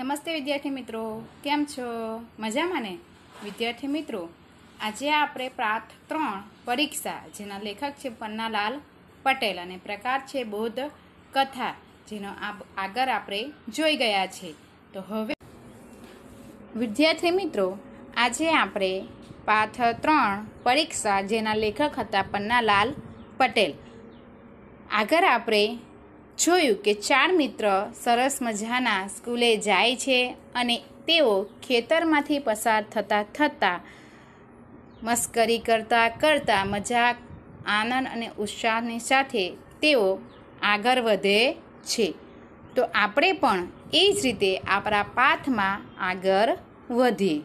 નમસ્તે વિદ્યાર્થી મિત્રો કેમ છો મજામાં ને વિદ્યાર્થી મિત્રો આજે આપણે પ્રાથ ત્રણ પરીક્ષા જેના લેખક છે પન્નાલાલ પટેલ અને પ્રકાર છે બોધ કથા જેનો આગળ આપણે જોઈ ગયા છે તો હવે વિદ્યાર્થી મિત્રો આજે આપણે પાઠ ત્રણ પરીક્ષા જેના લેખક હતા પન્નાલાલ પટેલ આગળ આપણે જોયું કે ચાર મિત્ર સરસ મજાના સ્કૂલે જાય છે અને તેઓ ખેતરમાંથી પસાર થતાં થતાં મસ્કરી કરતાં કરતાં મજાક આનંદ અને ઉત્સાહની સાથે તેઓ આગળ વધે છે તો આપણે પણ એ જ રીતે આપણા પાથમાં આગળ વધીએ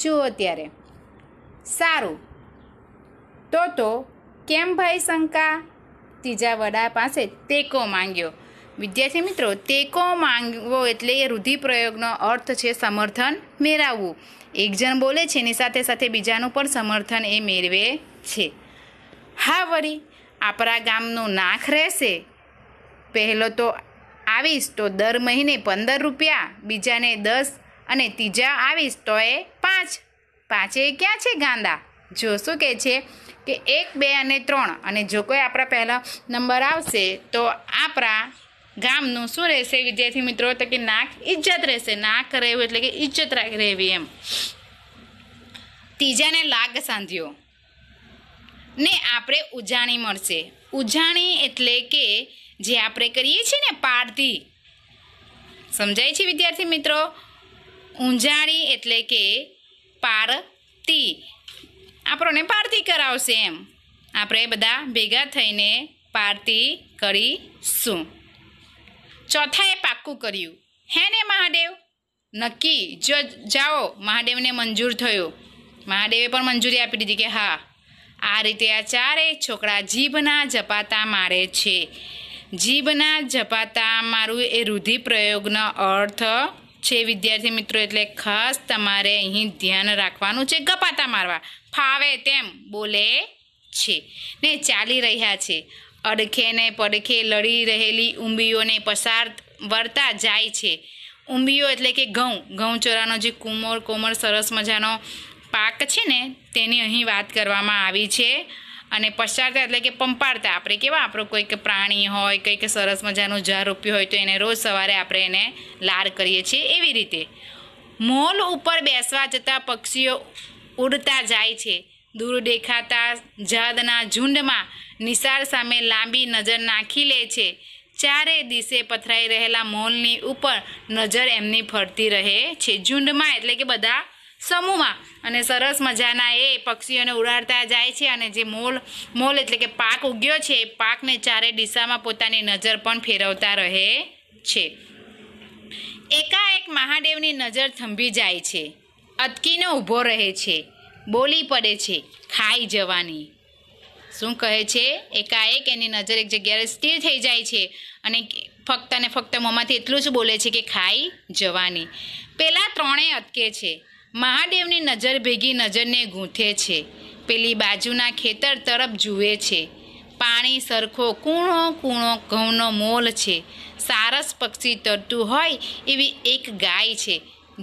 જુઓ ત્યારે સારું તો તો કેમ ભાઈ શંકા ત્રીજા વડા પાસે ટેકો માંગ્યો વિદ્યાર્થી મિત્રો ટેકો માંગવો એટલે એ રૂધિપ્રયોગનો અર્થ છે સમર્થન મેળવવું એક જણ બોલે છે એની સાથે સાથે બીજાનું પણ સમર્થન એ મેળવે છે હા વળી આપણા ગામનો નાખ રહેશે પહેલો તો આવીશ તો દર મહિને પંદર રૂપિયા બીજાને દસ અને ત્રીજા આવીશ તો એ પાંચ પાંચે ક્યાં છે ગાંદા જો શું કહે છે કે એક બે અને ત્રણ અને જો કોઈ આપણા પહેલાં નંબર આવશે તો આપણા ગામનું શું રહેશે વિદ્યાર્થી મિત્રો તો કે નાક ઇજ્જત રહેશે નાક રહેવું એટલે કે ઇજ્જત રહેવી એમ ત્રીજાને લાગ સાંધ્યો ને આપણે ઉજાણી મળશે ઉજાણી એટલે કે જે આપણે કરીએ છીએ ને પારધી સમજાય છે વિદ્યાર્થી મિત્રો ઊંજાણી એટલે કે પારતી આપણને પાર્ટી કરાવશે એમ આપણે બધા ભેગા થઈને પાર્ટી કરીશું ચોથાએ પાક્કું કર્યું હે ને મહાદેવ નક્કી જો જાઓ મહાદેવને મંજૂર થયો મહાદેવે પણ મંજૂરી આપી દીધી કે હા આ રીતે આ ચારેય છોકરા જીભના જપાતા મારે છે જીભના જપાતા મારું એ રૂઢિપ્રયોગનો અર્થ છે વિદ્યાર્થી મિત્રો એટલે ખાસ તમારે અહીં ધ્યાન રાખવાનું છે ગપાતા મારવા ફાવે તેમ બોલે છે ને ચાલી રહ્યા છે અડખે ને પડખે લડી રહેલી ઊંબીઓને પસાર વળતા જાય છે ઊંબીઓ એટલે કે ઘઉં ઘઉં ચોરાનો જે કુમોર કોમર સરસ મજાનો પાક છે ને તેની અહીં વાત કરવામાં આવી છે અને પછાડતા એટલે કે પંપાડતા આપણે કેવા આપણો કોઈક પ્રાણી હોય કંઈક સરસ મજાનું ઝાર રોપ્યું હોય તો એને રોજ સવારે આપણે એને લાર કરીએ છીએ એવી રીતે મોલ ઉપર બેસવા જતાં પક્ષીઓ ઉડતા જાય છે દૂર દેખાતા ઝાડના ઝુંડમાં નિશાળ સામે લાંબી નજર નાખી લે છે ચારે દિશે પથરાઈ રહેલા મોલની ઉપર નજર એમની ફરતી રહે છે ઝુંડમાં એટલે કે બધા સમૂહમાં અને સરસ મજાના એ પક્ષીઓને ઉડાડતા જાય છે અને જે મોલ મોલ એટલે કે પાક ઉગ્યો છે એ પાકને ચારે દિશામાં પોતાની નજર પણ ફેરવતા રહે છે એકાએક મહાદેવની નજર થંભી જાય છે અટકીને ઊભો રહે છે બોલી પડે છે ખાઈ જવાની શું કહે છે એકાએક એની નજર એક જગ્યાએ સ્થિર થઈ જાય છે અને ફક્ત અને ફક્ત મોંમાંથી એટલું જ બોલે છે કે ખાઈ જવાની પેલા ત્રણેય અટકે છે મહાદેવની નજર ભેગી નજરને ગૂંથે છે પેલી બાજુના ખેતર તરફ જુએ છે પાણી સરખો કૂણો કૂણો ઘઉંનો મોલ છે સારસ પક્ષી તરતું હોય એવી એક ગાય છે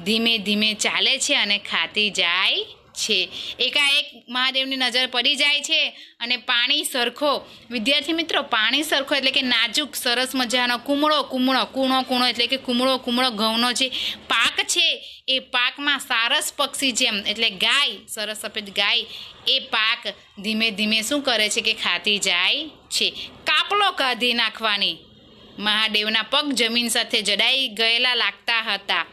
ધીમે ધીમે ચાલે છે અને ખાતી જાય છે એકાએક મહાદેવની નજર પડી જાય છે અને પાણી સરખો વિદ્યાર્થી મિત્રો પાણી સરખો એટલે કે નાજુક સરસ મજાનો કુમળો કુમળો કૂણો કૂણો એટલે કે કુમળો કુમળો ઘઉંનો જે પાક છે એ પાકમાં સારસ પક્ષી જેમ એટલે ગાય સરસ સફેદ ગાય એ પાક ધીમે ધીમે શું કરે છે કે ખાતી જાય છે કાપલો કાઢી નાખવાની મહાદેવના પગ જમીન સાથે જડાઈ ગયેલા લાગતા હતા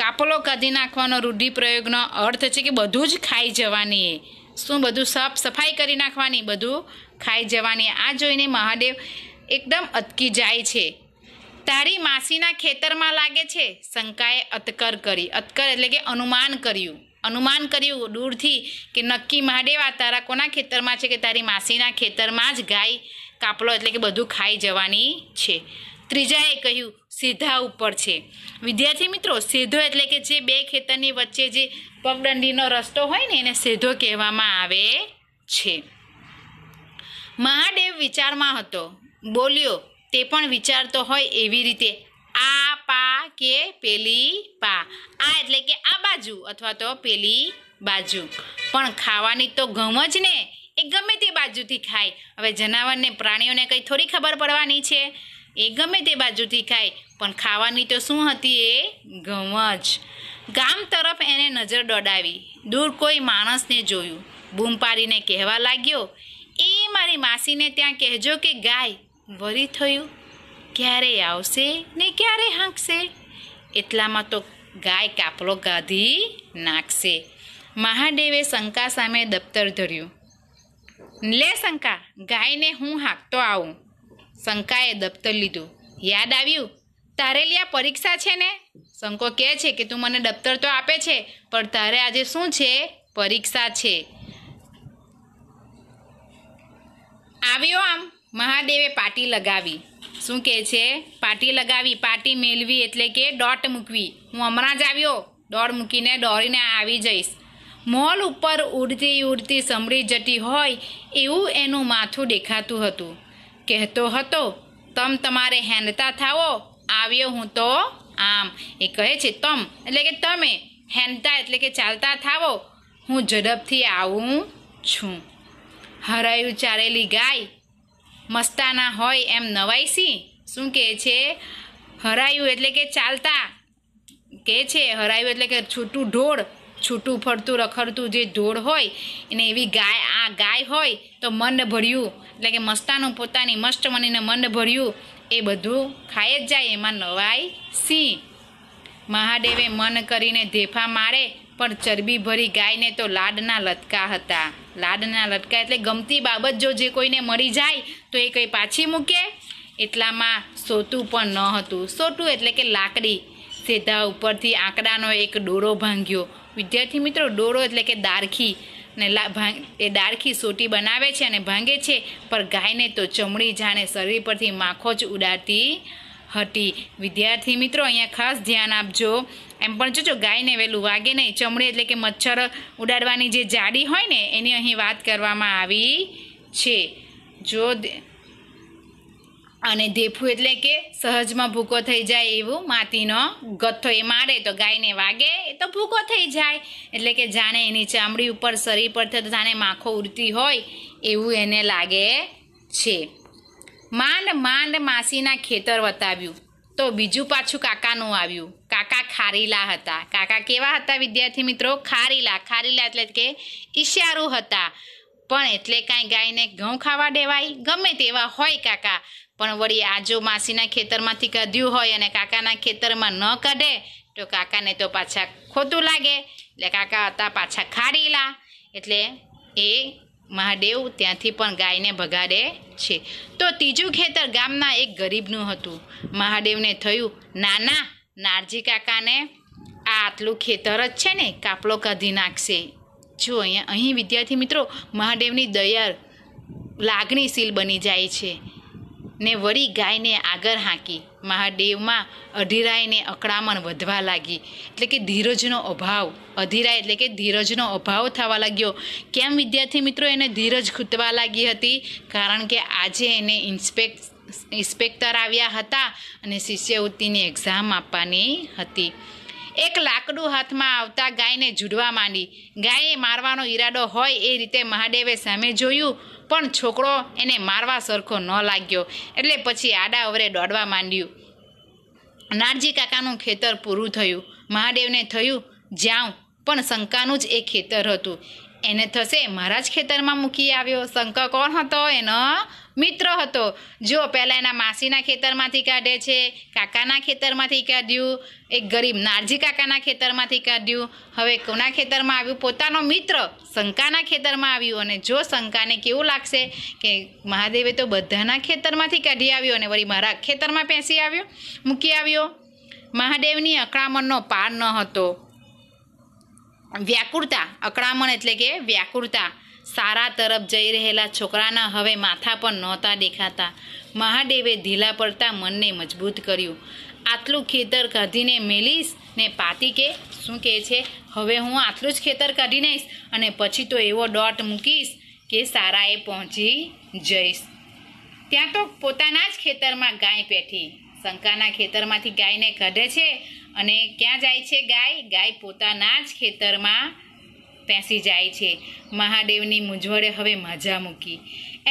કાપલો કાઢી નાખવાનો રૂઢિપ્રયોગનો અર્થ છે કે બધું જ ખાઈ જવાની એ શું બધું સાફ સફાઈ કરી નાખવાની બધું ખાઈ જવાની આ જોઈને મહાદેવ એકદમ અટકી જાય છે તારી માસીના ખેતરમાં લાગે છે શંકાએ અતકર કરી અતકર એટલે કે અનુમાન કર્યું અનુમાન કર્યું દૂરથી કે નક્કી મહાદેવ આ તારા કોના ખેતરમાં છે કે તારી માસીના ખેતરમાં જ ગાય કાપલો એટલે કે બધું ખાઈ જવાની છે ત્રીજાએ કહ્યું સીધા ઉપર છે વિદ્યાર્થી મિત્રો સીધો એટલે કે જે બે ખેતરની વચ્ચે જે પગદંડીનો રસ્તો હોય ને એને સીધો કહેવામાં આવે છે મહાદેવ વિચારમાં હતો બોલ્યો તે પણ વિચારતો હોય એવી રીતે આ પા કે પેલી પા આ એટલે કે આ બાજુ અથવા તો પેલી બાજુ પણ ખાવાની તો ગમ જ ને એ ગમે તે બાજુથી ખાય હવે જનાવરને પ્રાણીઓને કંઈ થોડી ખબર પડવાની છે એ ગમે તે બાજુથી ખાય પણ ખાવાની તો શું હતી એ ઘઉં ગામ તરફ એને નજર દોડાવી દૂર કોઈ માણસને જોયું બૂમ પાડીને કહેવા લાગ્યો એ મારી માસીને ત્યાં કહેજો કે ગાય વરી થયું ક્યારે આવશે ને ક્યારે હાંકશે એટલામાં તો ગાય કાપલો ગાધી નાખશે મહાદેવે શંકા સામે દફતર ધર્યું લે શંકા ગાયને હું હાંકતો આવું શંકાએ દફતર લીધું યાદ આવ્યું તારે લ્યા પરીક્ષા છે ને શંકો કહે છે કે તું મને દફતર તો આપે છે પણ તારે આજે શું છે પરીક્ષા છે આવ્યો આમ મહાદેવે પાટી લગાવી શું કહે છે પાટી લગાવી પાટી મેળવી એટલે કે દોટ મૂકવી હું હમણાં જ આવ્યો દોડ મૂકીને દોડીને આવી જઈશ મોલ ઉપર ઉડતી ઉડતી સંભળી જતી હોય એવું એનું માથું દેખાતું હતું કહેતો હતો તમ તમારે હેન્ડતા થાવો આવ્યો હું તો આમ એ કહે છે તમ એટલે કે તમે હેંડતા એટલે કે ચાલતા થાવો હું ઝડપથી આવું છું હરાયું ચારેલી ગાય મસ્તાના હોય એમ નવાઈસી શું કહે છે હરાયું એટલે કે ચાલતા કહે છે હરાયું એટલે કે છૂટું ઢોળ છૂટું ફરતું રખડતું જે ઢોળ હોય અને એવી ગાય આ ગાય હોય તો મન ભર્યું એટલે કે મસ્તાનું પોતાની મસ્ત મનીને મન ભર્યું એ બધું ખાઈ જ જાય એમાં નવાય સિંહ મહાદેવે મન કરીને ધેફા મારે પણ ચરબી ભરી ગાયને તો લાડના લટકા હતા લાડના લટકા એટલે ગમતી બાબત જો જે કોઈને મળી જાય તો એ કંઈ પાછી મૂકે એટલામાં સોતું પણ ન હતું સોટું એટલે કે લાકડી સીધા ઉપરથી આંકડાનો એક ડોરો ભાંગ્યો વિદ્યાર્થી મિત્રો ડોરો એટલે કે દારખી ને ભાંગ એ દારખી સોટી બનાવે છે અને ભાંગે છે પર ગાયને તો ચમડી જાણે શરીર પરથી માખો જ ઉડાડતી હતી વિદ્યાર્થી મિત્રો અહીંયા ખાસ ધ્યાન આપજો એમ પણ જોજો ગાયને વહેલું વાગે નહીં ચમડી એટલે કે મચ્છર ઉડાડવાની જે જાડી હોય ને એની અહીં વાત કરવામાં આવી છે જો અને ધેફું એટલે કે સહજમાં ભૂકો થઈ જાય એવું માતીનો ગથ્થો એ મારે તો ગાયને વાગે એ તો ભૂકો થઈ જાય એટલે કે જાણે એની ચામડી ઉપર શરીર પર તો જાણે માખો ઉડતી હોય એવું એને લાગે છે માંડ માંડ માસીના ખેતર વતાવ્યું તો બીજું પાછું કાકાનું આવ્યું કાકા ખારીલા હતા કાકા કેવા હતા વિદ્યાર્થી મિત્રો ખારીલા ખારીલા એટલે કે ઈશારું હતા પણ એટલે કાંઈ ગાયને ઘઉં ખાવા દેવાય ગમે તેવા હોય કાકા પણ વળી આ જો માસીના ખેતરમાંથી કાઢ્યું હોય અને કાકાના ખેતરમાં ન કાઢે તો કાકાને તો પાછા ખોટું લાગે એટલે કાકા હતા પાછા ખારીલા એટલે એ મહાદેવ ત્યાંથી પણ ગાયને ભગાડે છે તો ત્રીજું ખેતર ગામના એક ગરીબનું હતું મહાદેવને થયું નાના નારજી કાકાને આ આટલું ખેતર જ છે ને કાપલો કાઢી નાખશે જો અહીંયા અહીં વિદ્યાર્થી મિત્રો મહાદેવની દયા લાગણીશીલ બની જાય છે ને વળી ગાયને આગળ હાંકી મહાદેવમાં અધિરાયને અકળામણ વધવા લાગી એટલે કે ધીરજનો અભાવ અધિરાય એટલે કે ધીરજનો અભાવ થવા લાગ્યો કેમ વિદ્યાર્થી મિત્રો એને ધીરજ ખૂટવા લાગી હતી કારણ કે આજે એને ઇન્સ્પેક્ટ ઇન્સ્પેક્ટર આવ્યા હતા અને શિષ્યવૃત્તિની એક્ઝામ આપવાની હતી એક લાકડું હાથમાં આવતા ગાયને જુડવા માંડી ગાયે મારવાનો ઈરાડો હોય એ રીતે મહાદેવે સામે જોયું પણ છોકરો એને મારવા સરખો ન લાગ્યો એટલે પછી આડા અવરે દોડવા માંડ્યું નારજી કાકાનું ખેતર પૂરું થયું મહાદેવને થયું જ્યાં પણ શંકાનું જ એ ખેતર હતું એને થશે મારા જ ખેતરમાં મૂકી આવ્યો શંકર કોણ હતો એનો મિત્ર હતો જો પહેલાં એના માસીના ખેતરમાંથી કાઢે છે કાકાના ખેતરમાંથી કાઢ્યું એક ગરીબ નારજી કાકાના ખેતરમાંથી કાઢ્યું હવે કોના ખેતરમાં આવ્યું પોતાનો મિત્ર શંકાના ખેતરમાં આવ્યું અને જો શંકાને કેવું લાગશે કે મહાદેવે તો બધાના ખેતરમાંથી કાઢી આવ્યો અને વળી મારા ખેતરમાં પેસી આવ્યો મૂકી આવ્યો મહાદેવની અકળામણનો પાર ન હતો વ્યાકુળતા અકળામણ એટલે કે વ્યાકુળતા સારા તરફ જઈ રહેલા છોકરાના હવે માથા પણ નહોતા દેખાતા મહાદેવે ઢીલા પડતા મનને મજબૂત કર્યું આટલું ખેતર કાઢીને મેલીશ ને પાતી કે શું કહે છે હવે હું આટલું જ ખેતર કાઢી નાખીશ અને પછી તો એવો ડોટ મૂકીશ કે સારાએ પહોંચી જઈશ ત્યાં તો પોતાના જ ખેતરમાં ગાય પેઠી શંકાના ખેતરમાંથી ગાયને કાઢે છે અને ક્યાં જાય છે ગાય ગાય પોતાના જ ખેતરમાં પેસી જાય છે મહાદેવની મૂંઝવડે હવે મજા મૂકી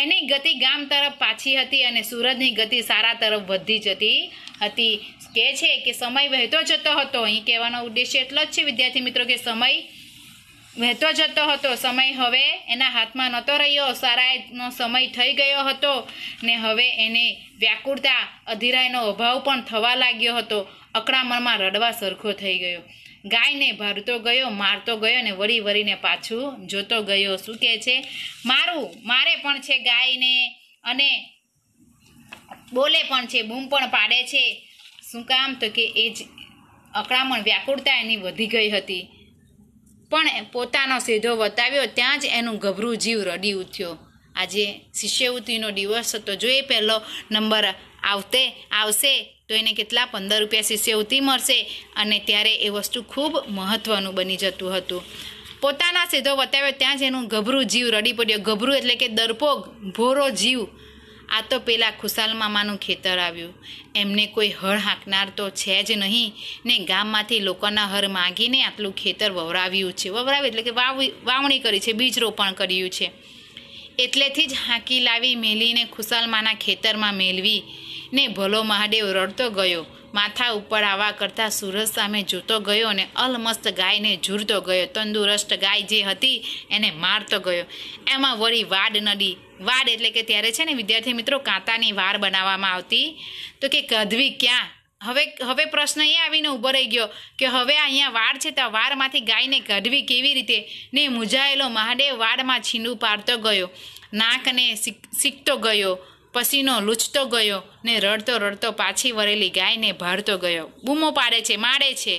એની ગતિ ગામ તરફ પાછી હતી અને સુરજની ગતિ સારા તરફ વધી જતી હતી કહે છે કે સમય વહેતો જતો હતો અહીં કહેવાનો ઉદ્દેશ્ય એટલો જ છે વિદ્યાર્થી મિત્રો કે સમય વહેતો જતો હતો સમય હવે એના હાથમાં નહોતો રહ્યો સારાનો સમય થઈ ગયો હતો ને હવે એને વ્યાકુળતા અધિરાયનો અભાવ પણ થવા લાગ્યો હતો અકળામણમાં રડવા સરખો થઈ ગયો ગાયને ભારતો ગયો મારતો ગયો ને વળી વળીને પાછું જોતો ગયો શું કહે છે મારું મારે પણ છે ગાયને અને બોલે પણ છે બૂમ પણ પાડે છે શું કામ તો કે એ જ અકળામણ વ્યાકુળતા એની વધી ગઈ હતી પણ પોતાનો સીધો વતાવ્યો ત્યાં જ એનું ગભરું જીવ રડી ઉઠ્યો આજે શિષ્યવૃત્તિનો દિવસ હતો જો એ પહેલો નંબર આવતે આવશે તો એને કેટલા પંદર રૂપિયા શિષ્યવૃત્તિ મળશે અને ત્યારે એ વસ્તુ ખૂબ મહત્ત્વનું બની જતું હતું પોતાના સીધો બતાવ્યો ત્યાં જ એનું ગભરું જીવ રડી પડ્યો ગભરું એટલે કે દરપોગ ભોરો જીવ આ તો પેલા ખુશાલ મામાનું ખેતર આવ્યું એમને કોઈ હળ હાંકનાર તો છે જ નહીં ને ગામમાંથી લોકોના હળ માગીને આટલું ખેતર વવરાવ્યું છે વવરાવ્યું એટલે કે વાવ વાવણી કરી છે બીજ રોપણ કર્યું છે એટલેથી જ હાંકી લાવી મેલીને ખુશાલમાના ખેતરમાં મેળવી ને ભલો મહાદેવ રડતો ગયો માથા ઉપર આવા કરતાં સુરજ સામે જોતો ગયો અને અલમસ્ત ગાયને ઝૂરતો ગયો તંદુરસ્ત ગાય જે હતી એને મારતો ગયો એમાં વળી વાડ નડી વાડ એટલે કે ત્યારે છે ને વિદ્યાર્થી મિત્રો કાંતાની વાર બનાવવામાં આવતી તો કે કધવી ક્યાં હવે હવે પ્રશ્ન એ આવીને ઊભો રહી ગયો કે હવે અહીંયા વાડ છે તો વાડમાંથી ગાયને કાઢવી કેવી રીતે ને મૂંઝાયેલો મહાદેવ વાડમાં છીંડું પાડતો ગયો નાકને શીખતો ગયો પસીનો લૂછતો ગયો ને રડતો રડતો પાછી વળેલી ગાયને ભારતો ગયો બૂમો પાડે છે માડે છે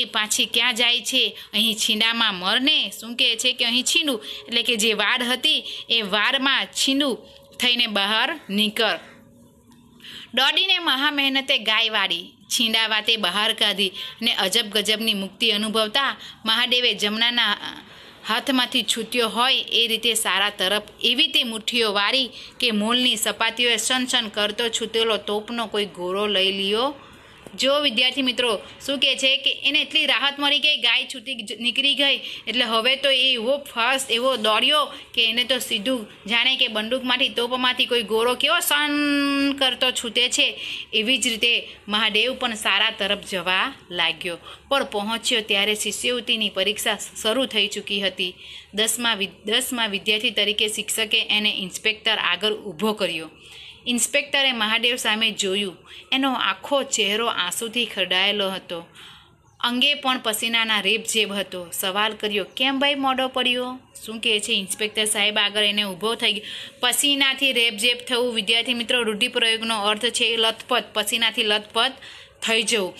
એ પાછી ક્યાં જાય છે અહીં છીંડામાં મરને શું કહે છે કે અહીં છીનું એટલે કે જે વાડ હતી એ વારમાં છીંડું થઈને બહાર નીકળ દોડીને મહા મહેનતે ગાય વાળી છીંડા વાતે બહાર કાઢી ને અજબ ગજબની મુક્તિ અનુભવતા મહાદેવે જમનાના હાથમાંથી છૂટ્યો હોય એ રીતે સારા તરફ એવી તે મુઠ્ઠીઓ વારી કે મોલની સપાટીઓએ સનસન કરતો છૂટેલો તોપનો કોઈ ઘોરો લઈ લ્યો જો વિદ્યાર્થી મિત્રો શું કહે છે કે એને એટલી રાહત મળી ગઈ ગાય છૂટી નીકળી ગઈ એટલે હવે તો એ એવો ફર્સ્ટ એવો દોડ્યો કે એને તો સીધું જાણે કે બંદૂકમાંથી તોપમાંથી કોઈ ગોરો કેવો સન કરતો છૂટે છે એવી જ રીતે મહાદેવ પણ સારા તરફ જવા લાગ્યો પણ પહોંચ્યો ત્યારે શિષ્યવૃત્તિની પરીક્ષા શરૂ થઈ ચૂકી હતી દસમાં દસમાં વિદ્યાર્થી તરીકે શિક્ષકે એને ઇન્સ્પેક્ટર આગળ ઊભો કર્યો ઇન્સ્પેક્ટરે મહાદેવ સામે જોયું એનો આખો ચહેરો આંસુથી ખરડાયેલો હતો અંગે પણ પસીનાના રેપ જેબ હતો સવાલ કર્યો કેમ ભાઈ મોડો પડ્યો શું કહે છે ઇન્સ્પેક્ટર સાહેબ આગળ એને ઊભો થઈ ગયો પસીનાથી રેપઝેપ થવું વિદ્યાર્થી મિત્રો રૂઢિપ્રયોગનો અર્થ છે લથપથ પસીનાથી લથપથ થઈ જવું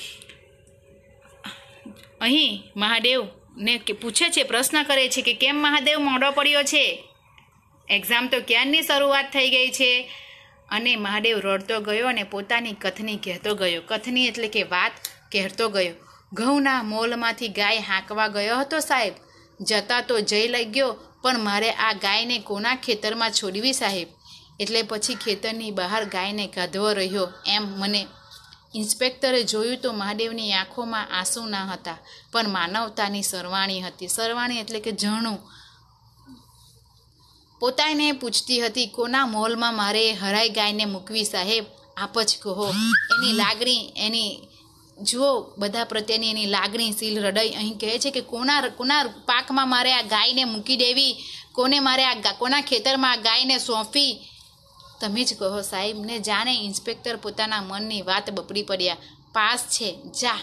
અહીં મહાદેવને પૂછે છે પ્રશ્ન કરે છે કે કેમ મહાદેવ મોડો પડ્યો છે એક્ઝામ તો ક્યારની શરૂઆત થઈ ગઈ છે અને મહાદેવ રડતો ગયો અને પોતાની કથની કહેતો ગયો કથની એટલે કે વાત કહેતો ગયો ઘઉંના મોલમાંથી ગાય હાંકવા ગયો હતો સાહેબ જતા તો જઈ ગયો પણ મારે આ ગાયને કોના ખેતરમાં છોડવી સાહેબ એટલે પછી ખેતરની બહાર ગાયને ગાધવો રહ્યો એમ મને ઇન્સ્પેક્ટરે જોયું તો મહાદેવની આંખોમાં આંસુ ના હતા પણ માનવતાની સરવાણી હતી સરવાણી એટલે કે ઝરણું પોતાને પૂછતી હતી કોના મોલમાં મારે હરાઈ ગાયને મૂકવી સાહેબ આપ જ કહો એની લાગણી એની જુઓ બધા પ્રત્યેની એની લાગણી શીલ હૃદય અહીં કહે છે કે કોના કોના પાકમાં મારે આ ગાયને મૂકી દેવી કોને મારે આ કોના ખેતરમાં આ ગાયને સોંપી તમે જ કહો સાહેબ ને જાણે ઇન્સ્પેક્ટર પોતાના મનની વાત બપડી પડ્યા પાસ છે જા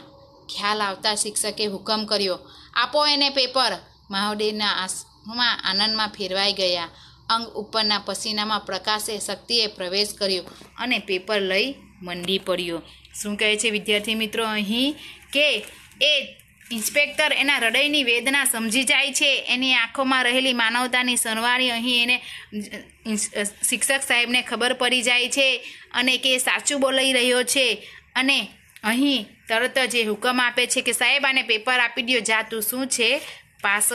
ખ્યાલ આવતા શિક્ષકે હુકમ કર્યો આપો એને પેપર મહાવદેવના આસમાં આનંદમાં ફેરવાઈ ગયા અંગ ઉપરના પસીનામાં પ્રકાશે શક્તિએ પ્રવેશ કર્યો અને પેપર લઈ મંડી પડ્યો શું કહે છે વિદ્યાર્થી મિત્રો અહીં કે એ ઇન્સ્પેક્ટર એના હૃદયની વેદના સમજી જાય છે એની આંખોમાં રહેલી માનવતાની સરવાણી અહીં એને શિક્ષક સાહેબને ખબર પડી જાય છે અને કે સાચું બોલાઈ રહ્યો છે અને અહીં તરત જ એ હુકમ આપે છે કે સાહેબ આને પેપર આપી દો જા તું શું છે પાસ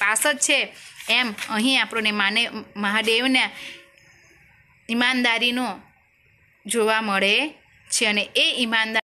પાસ જ છે એમ અહીં આપણને માને મહાદેવને ઈમાનદારીનો જોવા મળે છે અને એ ઈમાનદાર